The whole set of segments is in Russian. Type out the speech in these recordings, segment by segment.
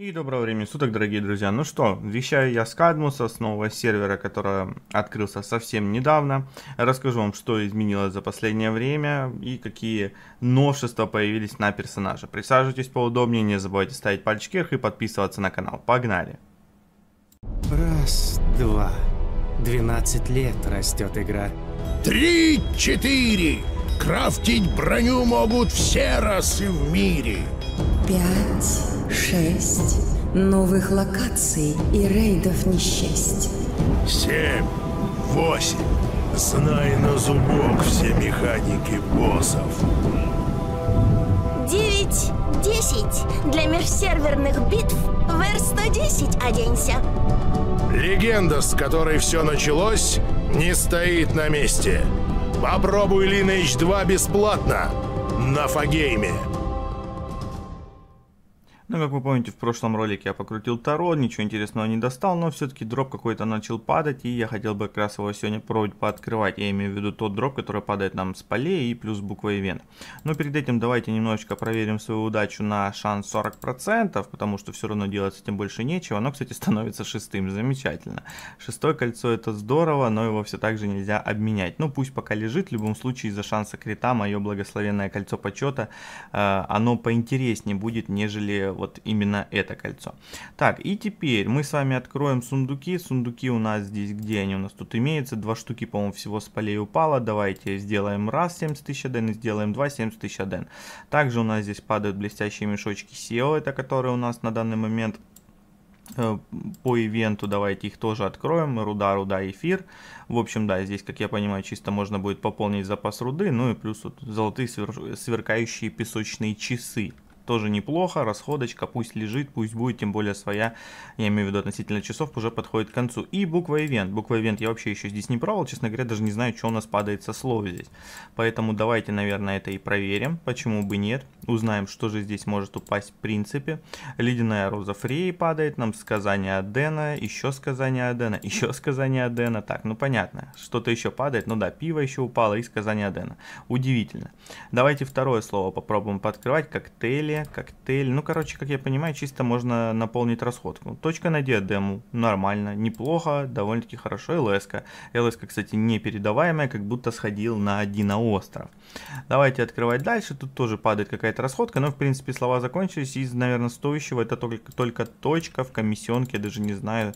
И доброго времени суток, дорогие друзья. Ну что, вещаю я с Кадмуса, с нового сервера, который открылся совсем недавно. Расскажу вам, что изменилось за последнее время и какие новшества появились на персонаже. Присаживайтесь поудобнее, не забывайте ставить пальчик вверх и подписываться на канал. Погнали! Раз, два, двенадцать лет растет игра. Три, четыре! Крафтить броню могут все расы в мире. Пять-шесть новых локаций и рейдов не счесть. Семь, восемь. Знай на зубок все механики боссов. Девять, десять. Для межсерверных битв в R110 оденься. Легенда, с которой все началось, не стоит на месте. Попробуй Lineage 2 бесплатно на Фагейме. Ну, как вы помните, в прошлом ролике я покрутил Таро, ничего интересного не достал, но все-таки дроп какой-то начал падать, и я хотел бы как раз его сегодня пробовать пооткрывать. Я имею в виду тот дроп, который падает нам с полей и плюс буква ивент. Но перед этим давайте немножечко проверим свою удачу на шанс 40%, потому что все равно делать с этим больше нечего. Оно, кстати, становится шестым, замечательно. Шестое кольцо это здорово, но его все так же нельзя обменять. Ну, пусть пока лежит, в любом случае за шанса крита мое благословенное кольцо почета, э, оно поинтереснее будет, нежели вот именно это кольцо. Так, и теперь мы с вами откроем сундуки. Сундуки у нас здесь, где они у нас тут имеются? Два штуки, по-моему, всего с полей упало. Давайте сделаем раз 70 тысяч аден и сделаем два 70 тысяч аден. Также у нас здесь падают блестящие мешочки SEO, это которые у нас на данный момент э, по ивенту давайте их тоже откроем. Руда, руда, эфир. В общем, да, здесь, как я понимаю, чисто можно будет пополнить запас руды. Ну и плюс вот золотые свер... сверкающие песочные часы тоже неплохо, расходочка пусть лежит, пусть будет, тем более своя, я имею в виду относительно часов, уже подходит к концу. И буква ивент, буква ивент я вообще еще здесь не пробовал, честно говоря, даже не знаю, что у нас падает со слов здесь. Поэтому давайте, наверное, это и проверим, почему бы нет, узнаем, что же здесь может упасть в принципе. Ледяная роза Фреи падает нам, сказание Адена, еще сказание Адена, еще сказание Адена, так, ну понятно, что-то еще падает, ну да, пиво еще упало и сказание Адена, удивительно. Давайте второе слово попробуем подкрывать, коктейли, коктейль. Ну, короче, как я понимаю, чисто можно наполнить расходку. Точка на диадему. Нормально, неплохо, довольно-таки хорошо. лс -ка. лс -ка, кстати, непередаваемая, как будто сходил на один остров. Давайте открывать дальше. Тут тоже падает какая-то расходка. Но, в принципе, слова закончились. Из, наверное, стоящего это только, только точка в комиссионке. Я даже не знаю,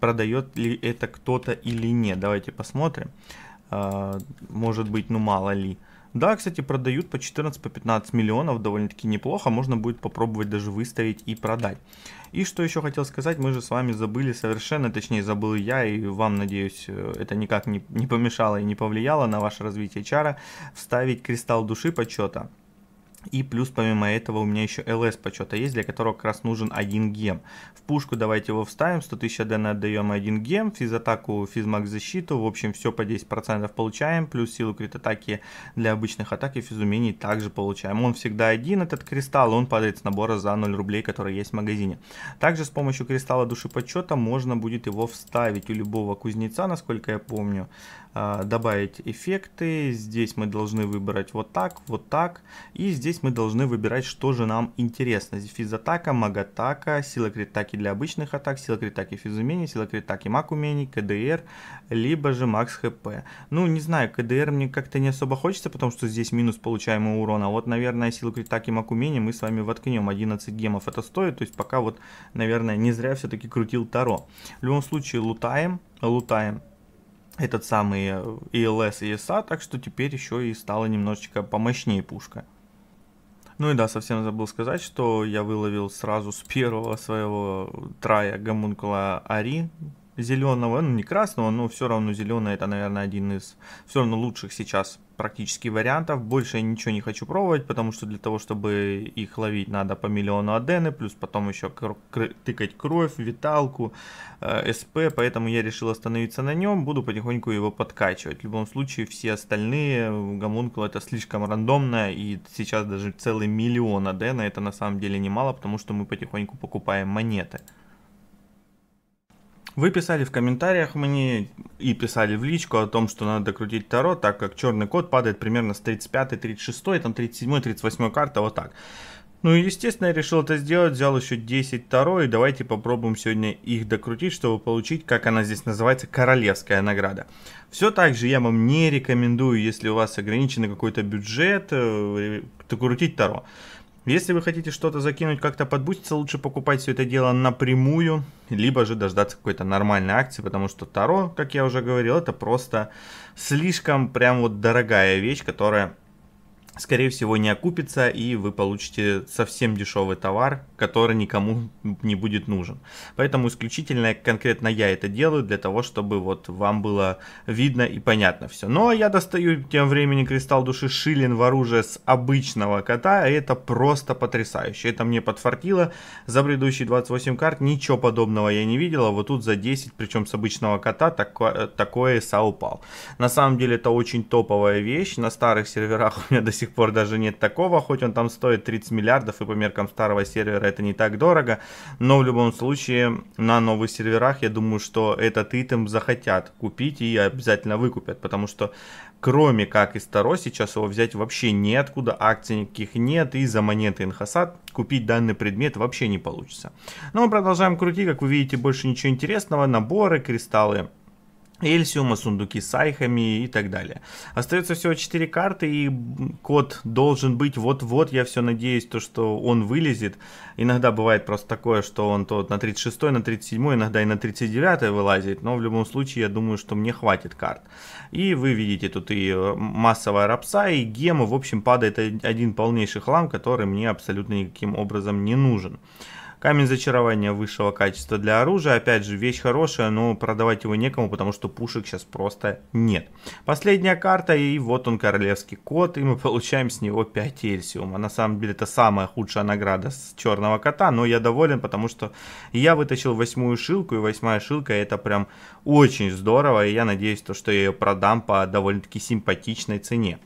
продает ли это кто-то или нет. Давайте посмотрим. А, может быть, ну мало ли. Да, кстати, продают по 14-15 по миллионов довольно-таки неплохо. Можно будет попробовать даже выставить и продать. И что еще хотел сказать, мы же с вами забыли совершенно, точнее забыл я, и вам, надеюсь, э, это никак не, не помешало и не повлияло на ваше развитие чара, вставить кристалл души почета. И плюс помимо этого у меня еще LS почета есть, для которого как раз нужен один гем. В пушку давайте его вставим, 100 тысяч АДН отдаем один гем, физатаку, физмаг защиту, в общем все по 10% получаем, плюс силу крит атаки для обычных атак и физумений также получаем. Он всегда один, этот кристалл, он падает с набора за 0 рублей, который есть в магазине. Также с помощью кристалла души почета можно будет его вставить у любого кузнеца, насколько я помню а, добавить эффекты, здесь мы должны выбрать вот так, вот так, и здесь здесь мы должны выбирать, что же нам интересно. Здесь физатака, магатака, сила критаки для обычных атак, сила критаки физумений, сила критаки маг умений, КДР, либо же макс хп. Ну, не знаю, КДР мне как-то не особо хочется, потому что здесь минус получаемого урона. Вот, наверное, силу критаки маг умений мы с вами воткнем. 11 гемов это стоит, то есть пока вот, наверное, не зря все-таки крутил Таро. В любом случае, лутаем, лутаем этот самый ELS э, и ESA, а, так что теперь еще и стала немножечко помощнее пушка. Ну и да, совсем забыл сказать, что я выловил сразу с первого своего трая гомункула Ари, зеленого, ну не красного, но все равно зеленый это, наверное, один из все равно лучших сейчас практически вариантов. Больше я ничего не хочу пробовать, потому что для того, чтобы их ловить, надо по миллиону адены, плюс потом еще тыкать кровь, виталку, э, СП, поэтому я решил остановиться на нем, буду потихоньку его подкачивать. В любом случае, все остальные гомункулы это слишком рандомно, и сейчас даже целый миллион адена это на самом деле немало, потому что мы потихоньку покупаем монеты. Вы писали в комментариях мне и писали в личку о том, что надо крутить Таро, так как черный кот падает примерно с 35, 36, там 37, 38 карта, вот так. Ну и естественно я решил это сделать, взял еще 10 Таро и давайте попробуем сегодня их докрутить, чтобы получить, как она здесь называется, королевская награда. Все так же я вам не рекомендую, если у вас ограниченный какой-то бюджет, докрутить э, э, Таро. Если вы хотите что-то закинуть, как-то подбуститься, лучше покупать все это дело напрямую, либо же дождаться какой-то нормальной акции, потому что Таро, как я уже говорил, это просто слишком прям вот дорогая вещь, которая скорее всего, не окупится, и вы получите совсем дешевый товар, который никому не будет нужен. Поэтому исключительно конкретно я это делаю для того, чтобы вот вам было видно и понятно все. Но ну, а я достаю тем временем кристалл души Шилин в оружие с обычного кота, и это просто потрясающе. Это мне подфартило за предыдущие 28 карт, ничего подобного я не видел, а вот тут за 10, причем с обычного кота, такое, такое саупал. На самом деле это очень топовая вещь, на старых серверах у меня до сих сих пор даже нет такого, хоть он там стоит 30 миллиардов, и по меркам старого сервера это не так дорого, но в любом случае на новых серверах, я думаю, что этот итем захотят купить и обязательно выкупят, потому что кроме как из Таро сейчас его взять вообще неоткуда, акций никаких нет, и за монеты Инхасад купить данный предмет вообще не получится. Но ну, а мы продолжаем крутить, как вы видите, больше ничего интересного, наборы, кристаллы Эльсиума, сундуки с айхами и так далее. Остается всего 4 карты, и код должен быть вот-вот. Я все надеюсь, то, что он вылезет. Иногда бывает просто такое, что он то на 36, на 37, иногда и на 39 вылазит. Но в любом случае, я думаю, что мне хватит карт. И вы видите, тут и э, массовая рапса, и гема. В общем, падает один полнейший хлам, который мне абсолютно никаким образом не нужен. Камень зачарования высшего качества для оружия. Опять же, вещь хорошая, но продавать его некому, потому что пушек сейчас просто нет. Последняя карта, и вот он, королевский кот, и мы получаем с него 5 эльсиума. На самом деле, это самая худшая награда с черного кота, но я доволен, потому что я вытащил восьмую шилку, и восьмая шилка это прям очень здорово, и я надеюсь, то, что я ее продам по довольно-таки симпатичной цене.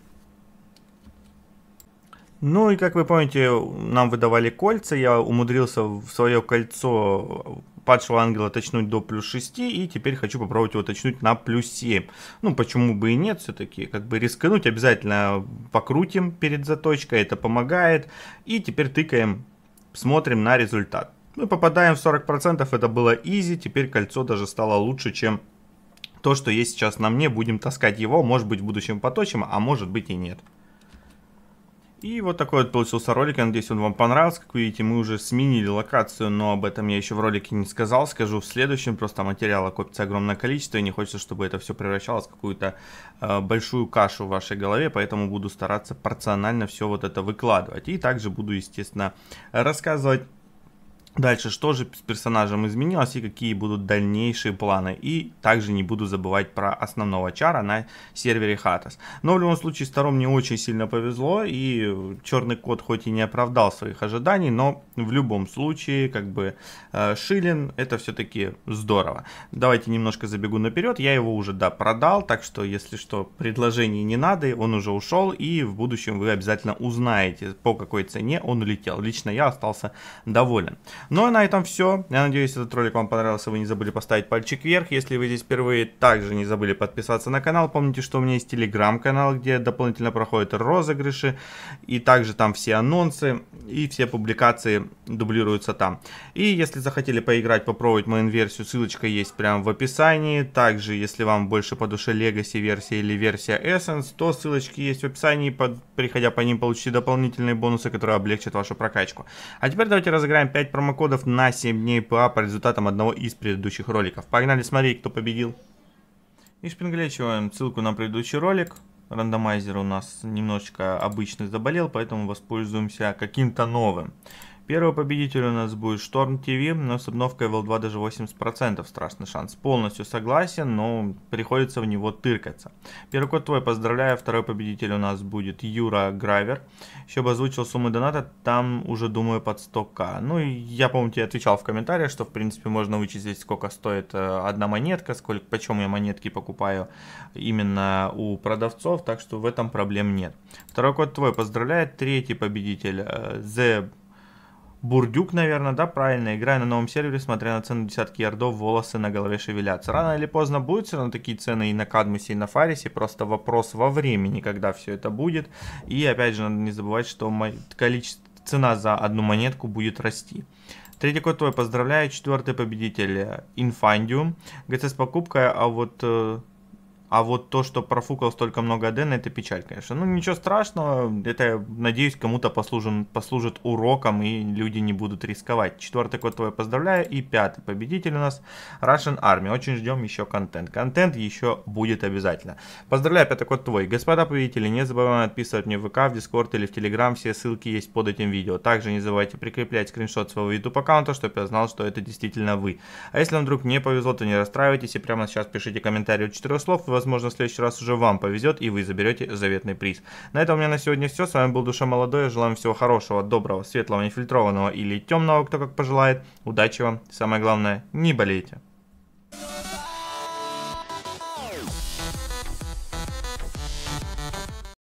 Ну и, как вы помните, нам выдавали кольца. Я умудрился в свое кольцо падшего ангела точнуть до плюс 6, и теперь хочу попробовать его точнуть на плюс 7. Ну, почему бы и нет, все-таки, как бы рискнуть, обязательно покрутим перед заточкой, это помогает. И теперь тыкаем, смотрим на результат. Мы попадаем в 40%, это было изи, теперь кольцо даже стало лучше, чем то, что есть сейчас на мне. Будем таскать его, может быть в будущем поточим, а может быть и нет. И вот такой вот получился ролик, я надеюсь он вам понравился, как видите мы уже сменили локацию, но об этом я еще в ролике не сказал, скажу в следующем, просто материала копится огромное количество и не хочется, чтобы это все превращалось в какую-то э, большую кашу в вашей голове, поэтому буду стараться порционально все вот это выкладывать. И также буду, естественно, рассказывать Дальше, что же с персонажем изменилось и какие будут дальнейшие планы. И также не буду забывать про основного чара на сервере Хатас. Но в любом случае, Старом не очень сильно повезло. И черный кот хоть и не оправдал своих ожиданий, но в любом случае, как бы, э, Шилин это все-таки здорово. Давайте немножко забегу наперед. Я его уже, да, продал. Так что, если что, предложений не надо. Он уже ушел. И в будущем вы обязательно узнаете, по какой цене он улетел. Лично я остался доволен. Ну а на этом все. Я надеюсь, этот ролик вам понравился. Вы не забыли поставить пальчик вверх. Если вы здесь впервые, также не забыли подписаться на канал. Помните, что у меня есть телеграм-канал, где дополнительно проходят розыгрыши. И также там все анонсы и все публикации дублируются там. И если захотели поиграть, попробовать мою версию, ссылочка есть прямо в описании. Также, если вам больше по душе Legacy версия или версия Essence, то ссылочки есть в описании. Под... Приходя по ним, получите дополнительные бонусы, которые облегчат вашу прокачку. А теперь давайте разыграем 5 промо промокодов на 7 дней ПА по результатам одного из предыдущих роликов. Погнали смотреть, кто победил. И шпинглечиваем ссылку на предыдущий ролик. Рандомайзер у нас немножечко обычный заболел, поэтому воспользуемся каким-то новым. Первый победитель у нас будет Шторм ТВ, но с обновкой VL2 даже 80% страшный шанс. Полностью согласен, но приходится в него тыркаться. Первый код твой, поздравляю. Второй победитель у нас будет Юра Гравер. Еще бы озвучил суммы доната, там уже, думаю, под 100к. Ну, я, помню, тебе отвечал в комментариях, что, в принципе, можно вычислить, сколько стоит э, одна монетка, сколько, почем я монетки покупаю именно у продавцов, так что в этом проблем нет. Второй код твой, поздравляю. Третий победитель The э, Бурдюк, наверное, да, правильно, играя на новом сервере, смотря на цену десятки ярдов, волосы на голове шевелятся. Рано или поздно будут все равно такие цены и на Кадмусе, и на Фарисе, просто вопрос во времени, когда все это будет. И опять же, надо не забывать, что количество, цена за одну монетку будет расти. Третий код твой, поздравляю, четвертый победитель, э, Infandium. ГЦ покупка, а вот э, а вот то, что профукал столько много адена, это печаль, конечно. Ну, ничего страшного. Это, надеюсь, кому-то послужен, послужит уроком, и люди не будут рисковать. Четвертый код твой поздравляю. И пятый победитель у нас Russian Army. Очень ждем еще контент. Контент еще будет обязательно. Поздравляю, пятый код твой. Господа победители, не забываем отписывать мне в ВК, в Дискорд или в Телеграм. Все ссылки есть под этим видео. Также не забывайте прикреплять скриншот своего YouTube аккаунта, чтобы я знал, что это действительно вы. А если вам вдруг не повезло, то не расстраивайтесь и прямо сейчас пишите комментарий от четырех слов. И, возможно, в следующий раз уже вам повезет и вы заберете заветный приз. На этом у меня на сегодня все. С вами был Душа Молодой. Желаю вам всего хорошего, доброго, светлого, нефильтрованного или темного, кто как пожелает. Удачи вам. Самое главное, не болейте.